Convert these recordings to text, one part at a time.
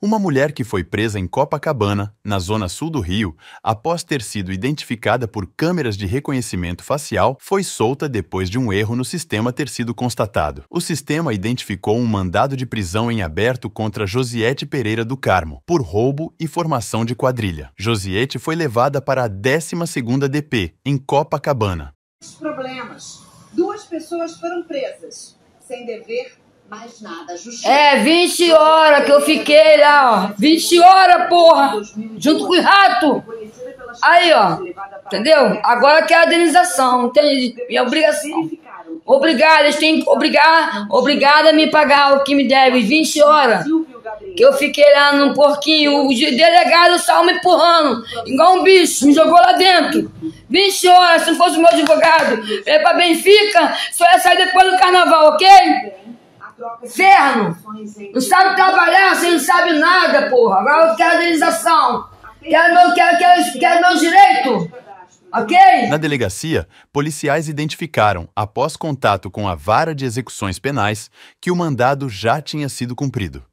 Uma mulher que foi presa em Copacabana, na zona sul do Rio, após ter sido identificada por câmeras de reconhecimento facial, foi solta depois de um erro no sistema ter sido constatado. O sistema identificou um mandado de prisão em aberto contra Josiete Pereira do Carmo, por roubo e formação de quadrilha. Josiete foi levada para a 12ª DP, em Copacabana. Os problemas. Duas pessoas foram presas, sem dever mais nada Justiça. É, 20 horas que eu fiquei lá, ó. 20 horas, porra! Junto com o rato! Aí, ó. Entendeu? Agora que é a indenização, entende? Minha obrigação. Obrigada, eles têm que obrigar, obrigada a me pagar o que me deve, 20 horas. Que eu fiquei lá num porquinho, o delegado só me empurrando, igual um bicho, me jogou lá dentro. 20 horas, se não fosse o meu advogado, é pra Benfica, só ia sair depois do carnaval, ok? Inferno! Não sabe trabalhar, você não sabe nada, porra. Agora eu quero indenização. Quero, meu, quero, quero, quero meu direito. Né? Ok? Na delegacia, policiais identificaram, após contato com a vara de execuções penais, que o mandado já tinha sido cumprido.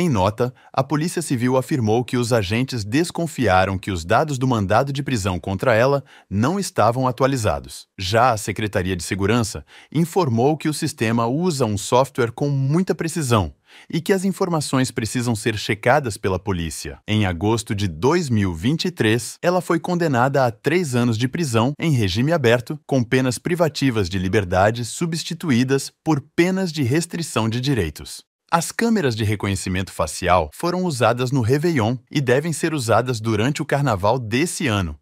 Em nota, a Polícia Civil afirmou que os agentes desconfiaram que os dados do mandado de prisão contra ela não estavam atualizados. Já a Secretaria de Segurança informou que o sistema usa um software com muita precisão e que as informações precisam ser checadas pela polícia. Em agosto de 2023, ela foi condenada a três anos de prisão em regime aberto, com penas privativas de liberdade substituídas por penas de restrição de direitos. As câmeras de reconhecimento facial foram usadas no Réveillon e devem ser usadas durante o carnaval desse ano.